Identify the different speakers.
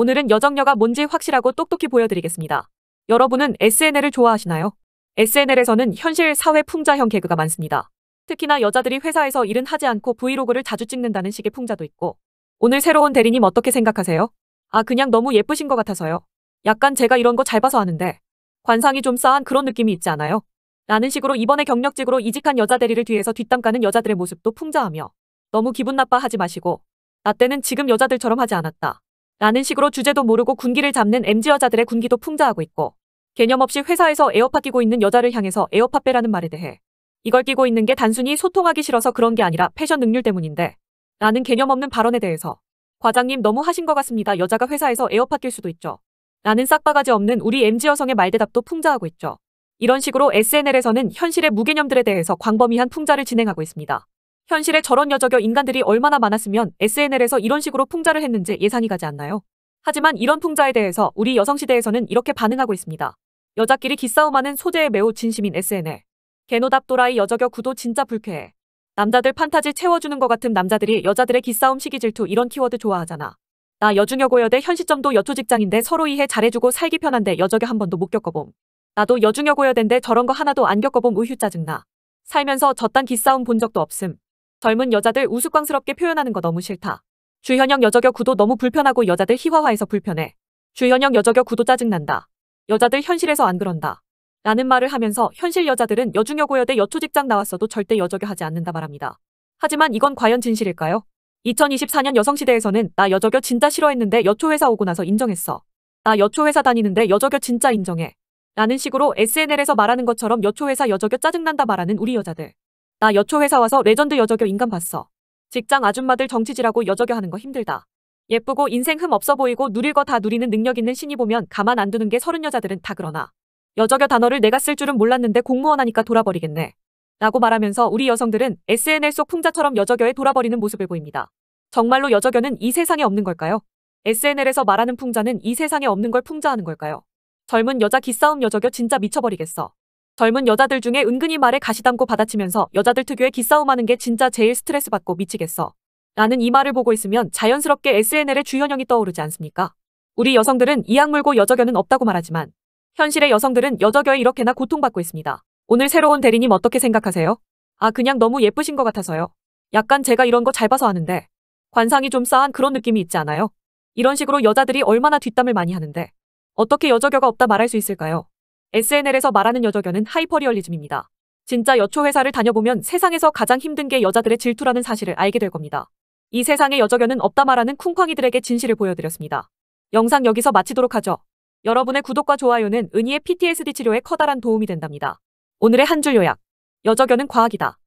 Speaker 1: 오늘은 여정녀가 뭔지 확실하고 똑똑히 보여드리겠습니다. 여러분은 SNL을 좋아하시나요? SNL에서는 현실 사회 풍자형 개그가 많습니다. 특히나 여자들이 회사에서 일은 하지 않고 브이로그를 자주 찍는다는 식의 풍자도 있고 오늘 새로운 대리님 어떻게 생각하세요? 아 그냥 너무 예쁘신 것 같아서요. 약간 제가 이런 거 잘 봐서 아는데 관상이 좀 싸한 그런 느낌이 있지 않아요? 라는 식으로 이번에 경력직으로 이직한 여자 대리를 뒤에서 뒷담가는 여자들의 모습도 풍자하며 너무 기분 나빠하지 마시고 나 때는 지금 여자들처럼 하지 않았다. 라는 식으로 주제도 모르고 군기를 잡는 MZ 여자들의 군기도 풍자하고 있고 개념 없이 회사에서 에어팟 끼고 있는 여자를 향해서 에어팟 빼라는 말에 대해 이걸 끼고 있는 게 단순히 소통하기 싫어서 그런 게 아니라 패션 능률 때문인데 라는 개념 없는 발언에 대해서 과장님 너무 하신 것 같습니다. 여자가 회사에서 에어팟 낄 수도 있죠. 라는 싹바가지 없는 우리 MZ 여성의 말대답도 풍자하고 있죠. 이런 식으로 SNL에서는 현실의 무개념들에 대해서 광범위한 풍자를 진행하고 있습니다. 현실에 저런 여적여 인간들이 얼마나 많았으면 SNL에서 이런 식으로 풍자를 했는지 예상이 가지 않나요? 하지만 이런 풍자에 대해서 우리 여성시대에서는 이렇게 반응하고 있습니다. 여자끼리 기싸움하는 소재에 매우 진심인 SNL. 개노답 도라이 여적여 구도 진짜 불쾌해. 남자들 판타지 채워주는 것 같은 남자들이 여자들의 기싸움 시기 질투 이런 키워드 좋아하잖아. 나 여중여고여대 현시점도 여초 직장인데 서로 이해 잘해주고 살기 편한데 여적여 한 번도 못 겪어봄. 나도 여중여고여대인데 저런 거 하나도 안 겪어봄 우휴 짜증나. 살면서 저딴 기싸움 본 적도 없음. 젊은 여자들 우스꽝스럽게 표현하는 거 너무 싫다. 주현영 여저격 구도 너무 불편하고 여자들 희화화해서 불편해. 주현영 여저격 구도 짜증난다. 여자들 현실에서 안 그런다. 라는 말을 하면서 현실 여자들은 여중여고여대 여초직장 나왔어도 절대 여저격 하지 않는다 말합니다. 하지만 이건 과연 진실일까요? 2024년 여성시대에서는 나여저격 진짜 싫어했는데 여초회사 오고 나서 인정했어. 나 여초회사 다니는데 여저격 진짜 인정해. 라는 식으로 SNL에서 말하는 것처럼 여초회사 여저격 짜증난다 말하는 우리 여자들. 나 여초 회사 와서 레전드 여저교 인간 봤어. 직장 아줌마들 정치질하고 여저교 하는 거 힘들다. 예쁘고 인생 흠 없어 보이고 누릴 거 다 누리는 능력 있는 신이 보면 가만 안 두는 게 서른 여자들은 다 그러나. 여저교 단어를 내가 쓸 줄은 몰랐는데 공무원 하니까 돌아버리겠네. 라고 말하면서 우리 여성들은 SNS 속 풍자처럼 여저교에 돌아버리는 모습을 보입니다. 정말로 여저교는 이 세상에 없는 걸까요? SNL에서 말하는 풍자는 이 세상에 없는 걸 풍자하는 걸까요? 젊은 여자 기싸움 여저교 진짜 미쳐버리겠어. 젊은 여자들 중에 은근히 말에 가시담고 받아치면서 여자들 특유의 기싸움하는 게 진짜 제일 스트레스 받고 미치겠어. 라는 이 말을 보고 있으면 자연스럽게 SNL의 주현영이 떠오르지 않습니까? 우리 여성들은 이 악물고 여저견은 없다고 말하지만 현실의 여성들은 여저겨에 이렇게나 고통받고 있습니다. 오늘 새로운 대리님 어떻게 생각하세요? 아 그냥 너무 예쁘신 것 같아서요. 약간 제가 이런 거 잘 봐서 아는데 관상이 좀 싸한 그런 느낌이 있지 않아요? 이런 식으로 여자들이 얼마나 뒷담을 많이 하는데 어떻게 여저겨가 없다 말할 수 있을까요? SNL에서 말하는 여저견은 하이퍼리얼리즘입니다. 진짜 여초 회사를 다녀보면 세상에서 가장 힘든 게 여자들의 질투라는 사실을 알게 될 겁니다. 이 세상에 여저견은 없다 말하는 쿵쾅이들에게 진실을 보여드렸습니다. 영상 여기서 마치도록 하죠. 여러분의 구독과 좋아요는 은희의 PTSD 치료에 커다란 도움이 된답니다. 오늘의 한 줄 요약. 여저견은 과학이다.